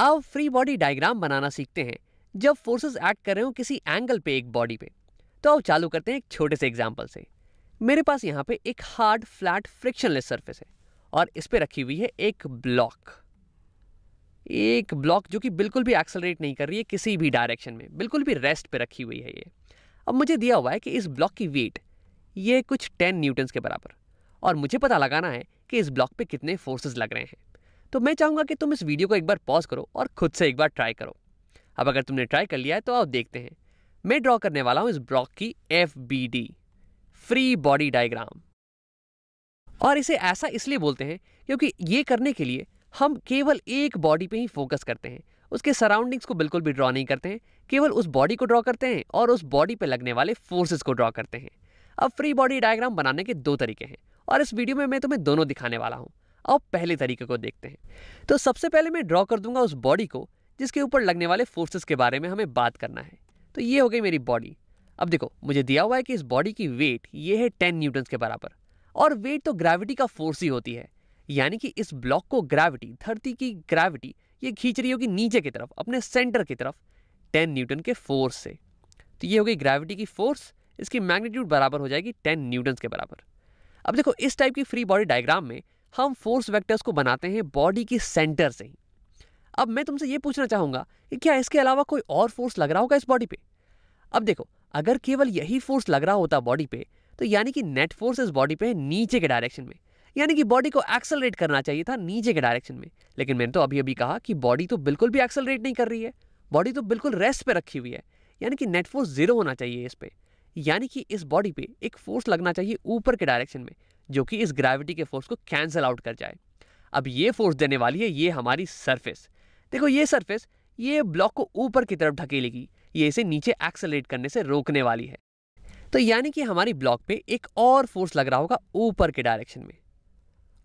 अब free body diagram बनाना सीखते हैं जब फोर्सेस एक्ट कर रहे हो किसी एंगल पे एक बॉडी पे तो अब चालू करते हैं एक छोटे से एग्जाम्पल से मेरे पास यहाँ पे एक हार्ड फ्लैट फ्रिक्शनलेस सरफेस है और इस पर रखी हुई है एक ब्लॉक एक ब्लॉक जो कि बिल्कुल भी एक्सलरेट नहीं कर रही है किसी भी डायरेक्शन में बिल्कुल भी रेस्ट पे रखी हुई है ये अब मुझे दिया हुआ है कि इस ब्लॉक की वेट ये कुछ टेन न्यूटन्स के बराबर और मुझे पता लगाना है कि इस ब्लॉक पे कितने फोर्सेस लग रहे हैं तो मैं चाहूँगा कि तुम इस वीडियो को एक बार पॉज करो और खुद से एक बार ट्राई करो अब अगर तुमने ट्राई कर लिया है तो आओ देखते हैं मैं ड्रॉ करने वाला हूँ इस ब्लॉक की F B D free body diagram और इसे ऐसा इसलिए बोलते हैं क्योंकि ये करने के लिए हम केवल एक बॉडी पे ही फोकस करते हैं उसके सराउंडिंग्स को बिल्कुल भी ड्रॉ नहीं करते हैं केवल उस बॉडी को ड्रॉ करते हैं और उस बॉडी पे लगने वाले फोर्सेस को ड्रॉ करते हैं अब फ्री बॉडी डायग्राम बनाने के दो तरीके हैं और इस वीडियो में मैं तुम्हें दोनों दिखाने वाला हूँ अब पहले तरीके को देखते हैं तो सबसे पहले मैं ड्रॉ कर दूंगा उस बॉडी को जिसके ऊपर लगने वाले फोर्सेस के बारे में हमें बात करना है तो ये हो गई मेरी बॉडी अब देखो मुझे दिया हुआ है कि इस बॉडी की वेट ये है टेन न्यूटन्स के बराबर और वेट तो ग्रेविटी का फोर्स ही होती है यानी कि इस ब्लॉक को ग्रेविटी धरती की ग्रेविटी ये खींच रही होगी नीचे की तरफ अपने सेंटर की तरफ टेन न्यूटन के फोर्स से तो ये हो गई ग्रेविटी की फोर्स इसकी मैग्नीट्यूड बराबर हो जाएगी टेन न्यूटन्स के बराबर अब देखो इस टाइप की फ्री बॉडी डायग्राम में हम फोर्स वेक्टर्स को बनाते हैं बॉडी के सेंटर से ही अब मैं तुमसे ये पूछना चाहूँगा कि क्या इसके अलावा कोई और फोर्स लग रहा होगा इस बॉडी पे अब देखो अगर केवल यही फोर्स लग रहा होता बॉडी पे तो यानी कि नेट फोर्स इस बॉडी पे नीचे के डायरेक्शन में यानी कि बॉडी को एक्सेलरेट करना चाहिए था नीचे के डायरेक्शन में लेकिन मैंने तो अभी अभी कहा कि बॉडी तो बिल्कुल भी एक्सेलरेट नहीं कर रही है बॉडी तो बिल्कुल रेस्ट पे रखी हुई है यानी कि नेट फोर्स जीरो होना चाहिए इस पर यानी कि इस बॉडी पे एक फोर्स लगना चाहिए ऊपर के डायरेक्शन में जो कि इस ग्रेविटी के फोर्स को कैंसिल आउट कर जाए अब ये फोर्स देने वाली है ये हमारी सरफेस देखो ये सरफेस ये ब्लॉक को ऊपर की तरफ ढकेलेगी ये इसे नीचे एक्सेलरेट करने से रोकने वाली है तो यानी कि हमारी ब्लॉक पे एक और फोर्स लग रहा होगा ऊपर के डायरेक्शन में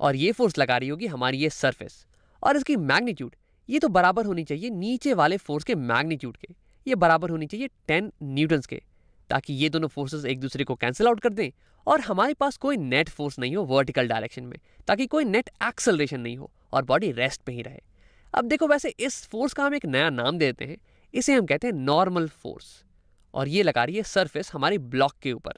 और ये फोर्स लगा रही होगी हमारी ये सरफेस और इसकी मैग्नीट्यूड ये तो बराबर होनी चाहिए नीचे वाले फोर्स के मैग्नीट्यूड के ये बराबर होनी चाहिए टेन न्यूटन्स के ताकि ये दोनों फोर्सेस एक दूसरे को कैंसिल आउट कर दें और हमारे पास कोई नेट फोर्स नहीं हो वर्टिकल डायरेक्शन में ताकि कोई नेट एक्सलेशन नहीं हो और बॉडी रेस्ट में ही रहे अब देखो वैसे इस फोर्स का हम एक नया नाम देते हैं इसे हम कहते हैं नॉर्मल फोर्स और ये लगा रही है सरफेस हमारी ब्लॉक के ऊपर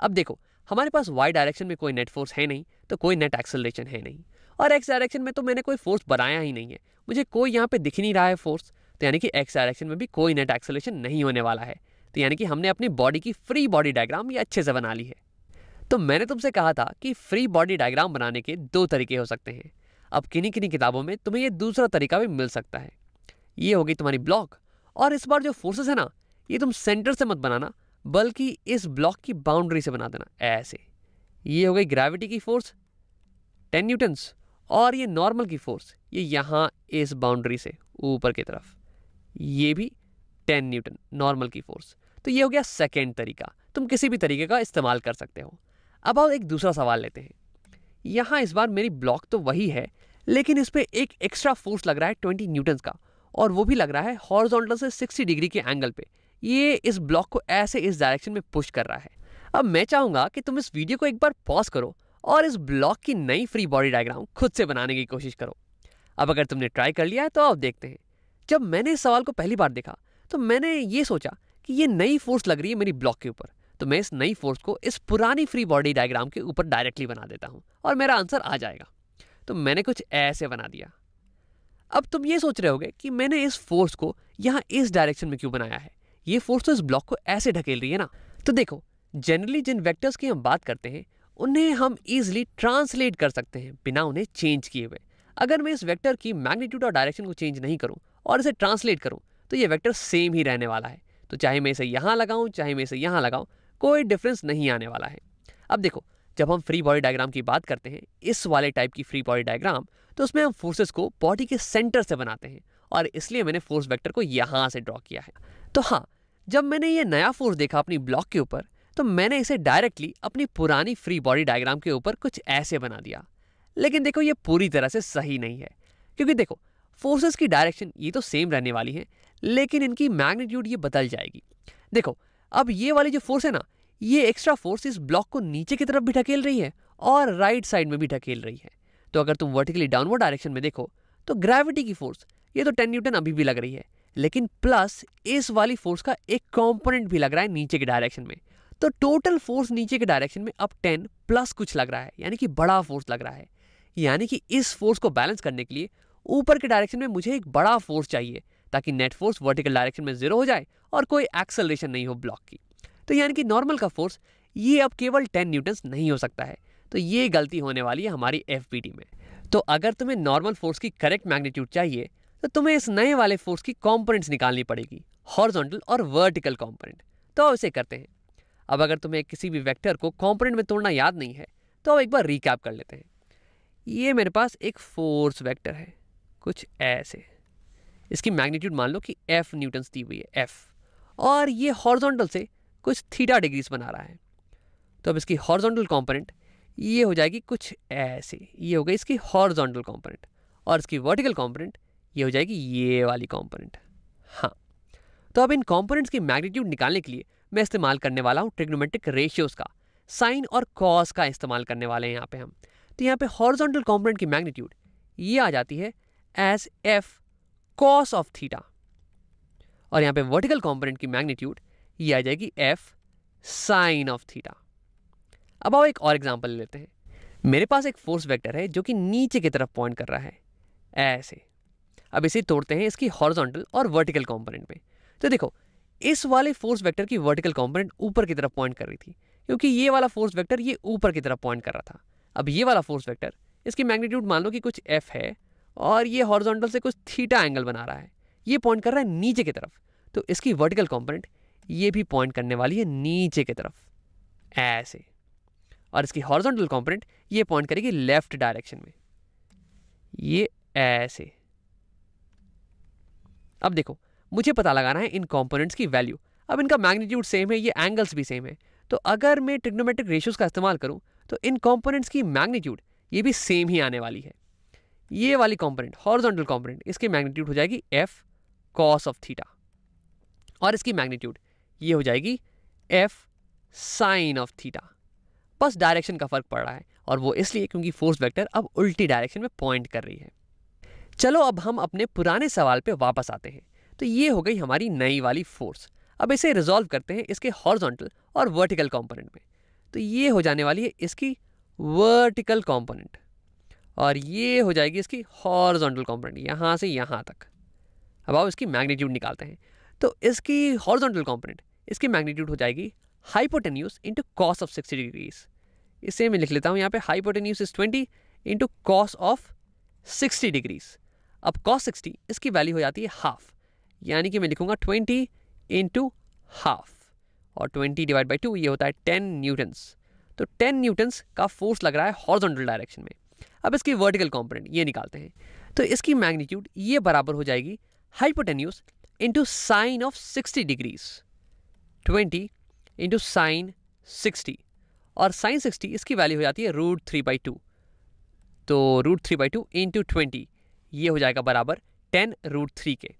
अब देखो हमारे पास वाई डायरेक्शन में कोई नेट फोर्स है नहीं तो कोई नेट एक्सलेशन है नहीं और एक्स डायरेक्शन में तो मैंने कोई फोर्स बनाया ही नहीं है मुझे कोई यहाँ पे दिख नहीं रहा है फोर्स तो यानी कि एक्स डायरेक्शन में भी कोई नेट एक्सलेशन नहीं होने वाला है तो यानी कि हमने अपनी बॉडी की फ्री बॉडी डायग्राम ये अच्छे से बना ली है तो मैंने तुमसे कहा था कि फ्री बॉडी डायग्राम बनाने के दो तरीके हो सकते हैं अब किन्हीं किन्हीं किताबों में तुम्हें ये दूसरा तरीका भी मिल सकता है ये होगी तुम्हारी ब्लॉक और इस बार जो फोर्सेस है ना ये तुम सेंटर से मत बनाना बल्कि इस ब्लॉक की बाउंड्री से बना देना ऐसे ये हो गई ग्रेविटी की फोर्स टेन न्यूटन्स और ये नॉर्मल की फोर्स ये यहाँ इस बाउंड्री से ऊपर की तरफ ये भी टेन न्यूटन नॉर्मल की फोर्स तो ये हो गया सेकेंड तरीका तुम किसी भी तरीके का इस्तेमाल कर सकते हो अब आओ एक दूसरा सवाल लेते हैं यहाँ इस बार मेरी ब्लॉक तो वही है लेकिन इस पर एक एक्स्ट्रा फोर्स लग रहा है ट्वेंटी न्यूटन का और वो भी लग रहा है हॉर्जोंटल से सिक्सटी डिग्री के एंगल पे ये इस ब्लॉक को ऐसे इस डायरेक्शन में पुश कर रहा है अब मैं चाहूँगा कि तुम इस वीडियो को एक बार पॉज करो और इस ब्लॉक की नई फ्री बॉडी डायग्राम खुद से बनाने की कोशिश करो अब अगर तुमने ट्राई कर लिया है तो आप देखते हैं जब मैंने इस सवाल को पहली बार देखा तो मैंने ये सोचा कि ये नई फोर्स लग रही है मेरी ब्लॉक के ऊपर तो मैं इस नई फोर्स को इस पुरानी फ्री बॉडी डायग्राम के ऊपर डायरेक्टली बना देता हूँ और मेरा आंसर आ जाएगा तो मैंने कुछ ऐसे बना दिया अब तुम ये सोच रहे होगे कि मैंने इस फोर्स को यहाँ इस डायरेक्शन में क्यों बनाया है ये फोर्स तो इस ब्लॉक को ऐसे ढकेल रही है ना तो देखो जनरली जिन वेक्टर्स की हम बात करते हैं उन्हें हम इजिली ट्रांसलेट कर सकते हैं बिना उन्हें चेंज किए हुए अगर मैं इस वेक्टर की मैग्नीट्यूड और डायरेक्शन को चेंज नहीं करूं और इसे ट्रांसलेट करूं तो ये वेक्टर सेम ही रहने वाला है तो चाहे मैं इसे यहाँ लगाऊँ चाहे मैं इसे यहाँ लगाऊँ कोई डिफरेंस नहीं आने वाला है अब देखो जब हम फ्री बॉडी डायग्राम की बात करते हैं इस वाले टाइप की फ्री बॉडी डायग्राम तो उसमें हम फोर्सेस को बॉडी के सेंटर से बनाते हैं और इसलिए मैंने फोर्स वेक्टर को यहाँ से ड्रॉ किया है तो हाँ जब मैंने ये नया फोर्स देखा अपनी ब्लॉक के ऊपर तो मैंने इसे डायरेक्टली अपनी पुरानी फ्री बॉडी डायग्राम के ऊपर कुछ ऐसे बना दिया लेकिन देखो ये पूरी तरह से सही नहीं है क्योंकि देखो फोर्सेस की डायरेक्शन ये तो सेम रहने वाली है लेकिन इनकी मैग्नीट्यूड ये बदल जाएगी देखो अब ये वाली जो फोर्स है ना ये एक्स्ट्रा फोर्स इस ब्लॉक को नीचे की तरफ भी ढकेल रही है और राइट साइड में भी ढकेल रही है तो अगर तुम वर्टिकली डाउनवर्ड डायरेक्शन में देखो तो ग्रेविटी की फोर्स ये तो टेन न्यूटन अभी भी लग रही है लेकिन प्लस इस वाली फोर्स का एक कॉम्पोनेंट भी लग रहा है नीचे के डायरेक्शन में तो टोटल फोर्स नीचे के डायरेक्शन में अब टेन प्लस कुछ लग रहा है यानी कि बड़ा फोर्स लग रहा है यानी कि इस फोर्स को बैलेंस करने के लिए ऊपर के डायरेक्शन में मुझे एक बड़ा फोर्स चाहिए ताकि नेट फोर्स वर्टिकल डायरेक्शन में जीरो हो जाए और कोई एक्सेलरेशन नहीं हो ब्लॉक की तो यानी कि नॉर्मल का फोर्स ये अब केवल 10 न्यूटन्स नहीं हो सकता है तो ये गलती होने वाली है हमारी एफ में तो अगर तुम्हें नॉर्मल फोर्स की करेक्ट मैग्नीट्यूड चाहिए तो तुम्हें इस नए वाले फोर्स की कॉम्पोनेंट्स निकालनी पड़ेगी हॉर्जोंटल और वर्टिकल कॉम्पोनेंट तो अब इसे करते हैं अब अगर तुम्हें किसी भी वेक्टर को कॉम्पोनेंट में तोड़ना याद नहीं है तो अब एक बार रिकैप कर लेते हैं ये मेरे पास एक फोर्स वेक्टर है कुछ ऐसे इसकी मैग्नीट्यूड मान लो कि एफ न्यूटन्स दी हुई है एफ और ये हॉर्जोंटल से कुछ थीटा डिग्रीज बना रहा है तो अब इसकी हॉर्जोंटल कॉम्पोनेंट ये हो जाएगी कुछ ऐसे ये हो गई इसकी हॉर्जोंटल कॉम्पोनेंट और इसकी वर्टिकल कॉम्पोनेंट ये हो जाएगी ये वाली कॉम्पोनेंट हाँ तो अब इन कॉम्पोनेंट्स की मैग्नीट्यूड निकालने के लिए मैं इस्तेमाल करने वाला हूँ ट्रिग्नोमेट्रिक रेशियोज़ का साइन और कॉस का इस्तेमाल करने वाले हैं यहाँ पे हम तो यहाँ पे हॉर्जोंटल कॉम्पोनेंट की मैग्नीट्यूड ये आ जाती है as F cos of theta और यहां पे वर्टिकल कंपोनेंट की मैग्नीट्यूड ये आ जाएगी एफ साइन ऑफ थीटा अब आओ एक और एग्जाम्पल लेते हैं मेरे पास एक फोर्स वेक्टर है जो कि नीचे की तरफ पॉइंट कर रहा है ऐसे अब इसे तोड़ते हैं इसकी हॉर्जोंटल और वर्टिकल कंपोनेंट में तो देखो इस वाले फोर्स वेक्टर की वर्टिकल कंपोनेंट ऊपर की तरफ पॉइंट कर रही थी क्योंकि ये वाला फोर्स वेक्टर ये ऊपर की तरफ पॉइंट कर रहा था अब ये वाला फोर्स वेक्टर इसकी मैग्नीट्यूड मान लो कि कुछ एफ है और ये हॉर्जोंटल से कुछ थीटा एंगल बना रहा है ये पॉइंट कर रहा है नीचे की तरफ तो इसकी वर्टिकल कॉम्पोनेंट ये भी पॉइंट करने वाली है नीचे की तरफ ऐसे और इसकी हॉर्जोंटल कॉम्पोनेंट ये पॉइंट करेगी लेफ्ट डायरेक्शन में ये ऐसे अब देखो मुझे पता लगाना है इन कॉम्पोनेंट्स की वैल्यू अब इनका मैग्नीट्यूड सेम है ये एंगल्स भी सेम है तो अगर मैं ट्रिग्नोमेट्रिक रेशियोज का इस्तेमाल करूं तो इन कॉम्पोनेंट्स की मैग्नीट्यूड ये भी सेम ही आने वाली है ये वाली कॉम्पोनेंट हॉरिजॉन्टल कॉम्पोनेंट इसकी मैग्नीट्यूड हो जाएगी एफ कॉस ऑफ थीटा और इसकी मैग्नीट्यूड ये हो जाएगी एफ साइन ऑफ थीटा बस डायरेक्शन का फर्क पड़ रहा है और वो इसलिए क्योंकि फोर्स वेक्टर अब उल्टी डायरेक्शन में पॉइंट कर रही है चलो अब हम अपने पुराने सवाल पे वापस आते हैं तो ये हो गई हमारी नई वाली फोर्स अब इसे रिजॉल्व करते हैं इसके हॉर्जोंटल और वर्टिकल कॉम्पोनेंट में तो ये हो जाने वाली है इसकी वर्टिकल कॉम्पोनेंट और ये हो जाएगी इसकी हॉर्जोंटल कॉम्पोनेंट यहाँ से यहाँ तक अब आप इसकी मैग्नीट्यूड निकालते हैं तो इसकी हॉर्जोंटल कॉम्पोनेंट इसकी मैग्नीट्यूड हो जाएगी hypotenuse into cos of sixty degrees इसे मैं लिख लेता हूँ यहाँ पे hypotenuse is twenty into cos of sixty degrees अब कॉस सिक्सटी इसकी वैल्यू हो जाती है हाफ यानी कि मैं लिखूँगा ट्वेंटी इंटू हाफ और ट्वेंटी डिवाइड बाई टू ये होता है टेन न्यूटन्स तो टेन न्यूटन्स का फोर्स लग रहा है हॉर्जोंटल डायरेक्शन में अब इसकी वर्टिकल कॉम्पोनेंट ये निकालते हैं तो इसकी मैग्नीट्यूड ये बराबर हो जाएगी hypotenuse into sine of 60 degrees 20 into sine 60 और साइन 60 इसकी वैल्यू हो जाती है रूट थ्री बाई टू तो root three by two into twenty ये हो जाएगा बराबर टेन रूट थ्री के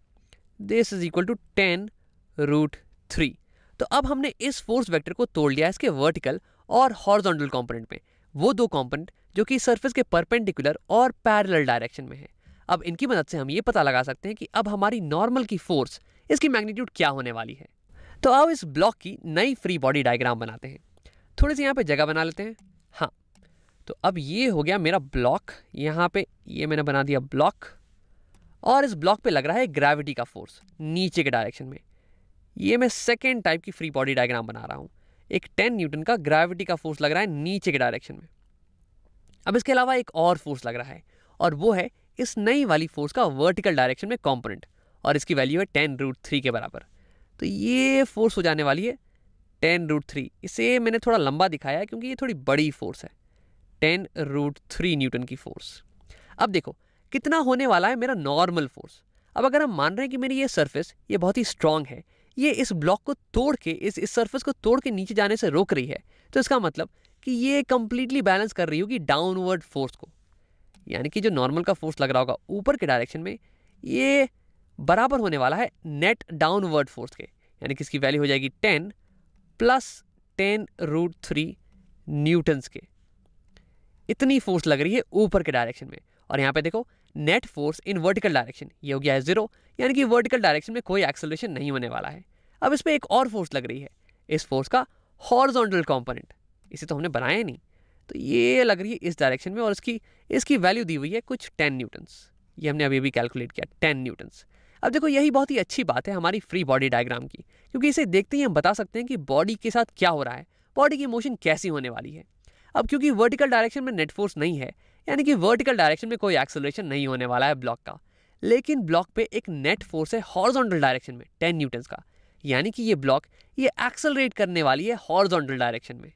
this is equal to ten root three तो अब हमने इस फोर्स वेक्टर को तोड़ लिया इसके वर्टिकल और हॉर्जोंटल कंपोनेंट में वो दो कॉम्पोनेंट जो कि सर्फेस के परपेंडिकुलर और पैरल डायरेक्शन में है अब इनकी मदद से हम ये पता लगा सकते हैं कि अब हमारी नॉर्मल की फोर्स इसकी मैग्नीट्यूड क्या होने वाली है तो आप इस ब्लॉक की नई फ्री बॉडी डायग्राम बनाते हैं थोड़ी सी यहाँ पे जगह बना लेते हैं हाँ तो अब ये हो गया मेरा ब्लॉक यहाँ पे ये मैंने बना दिया ब्लॉक और इस ब्लॉक पे लग रहा है ग्रेविटी का फोर्स नीचे के डायरेक्शन में ये मैं सेकेंड टाइप की फ्री बॉडी डायग्राम बना रहा हूँ एक टेन न्यूटन का ग्रेविटी का फोर्स लग रहा है नीचे के डायरेक्शन में अब इसके अलावा एक और फोर्स लग रहा है और वो है इस नई वाली फोर्स का वर्टिकल डायरेक्शन में कॉम्पोनेंट और इसकी वैल्यू है टेन रूट थ्री के बराबर तो ये फोर्स हो जाने वाली है टेन रूट थ्री इसे मैंने थोड़ा लंबा दिखाया है क्योंकि ये थोड़ी बड़ी फोर्स है टेन रूट थ्री न्यूटन की फोर्स अब देखो कितना होने वाला है मेरा नॉर्मल फोर्स अब अगर हम मान रहे हैं कि मेरी ये सरफेस ये बहुत ही स्ट्रांग है ये इस ब्लॉक को तोड़ के इस इस सर्फेस को तोड़ के नीचे जाने से रोक रही है तो इसका मतलब कि ये कंप्लीटली बैलेंस कर रही होगी डाउनवर्ड फोर्स को यानी कि जो नॉर्मल का फोर्स लग रहा होगा ऊपर के डायरेक्शन में ये बराबर होने वाला है नेट डाउनवर्ड फोर्स के यानी कि इसकी वैल्यू हो जाएगी ten plus ten root three newtons के इतनी फोर्स लग रही है ऊपर के डायरेक्शन में और यहाँ पे देखो net force in vertical direction ये हो गया है जीरो यानी कि वर्टिकल डायरेक्शन में कोई एक्सेलरेशन नहीं होने वाला है अब इस पर एक और फोर्स लग रही है इस फोर्स का हॉर्जोंटल कॉम्पोनेंट इसे तो हमने बनाया नहीं तो ये लग रही है इस डायरेक्शन में और इसकी इसकी वैल्यू दी हुई है कुछ टेन न्यूटन्स ये हमने अभी भी कैलकुलेट किया टेन न्यूटन्स अब देखो यही बहुत ही अच्छी बात है हमारी फ्री बॉडी डायग्राम की क्योंकि इसे देखते ही हम बता सकते हैं कि बॉडी के साथ क्या हो रहा है बॉडी की मोशन कैसी होने वाली है अब क्योंकि वर्टिकल डायरेक्शन में नेट फोर्स नहीं है यानी कि वर्टिकल डायरेक्शन में कोई एक्सेलरेशन नहीं होने वाला है ब्लॉक का लेकिन ब्लॉक पे एक नेट फोर्स है हॉर्जोंटल डायरेक्शन में टेन न्यूटन्स का यानी कि ये ब्लॉक ये एक्सलरेट करने वाली है हॉर्जोंटल डायरेक्शन में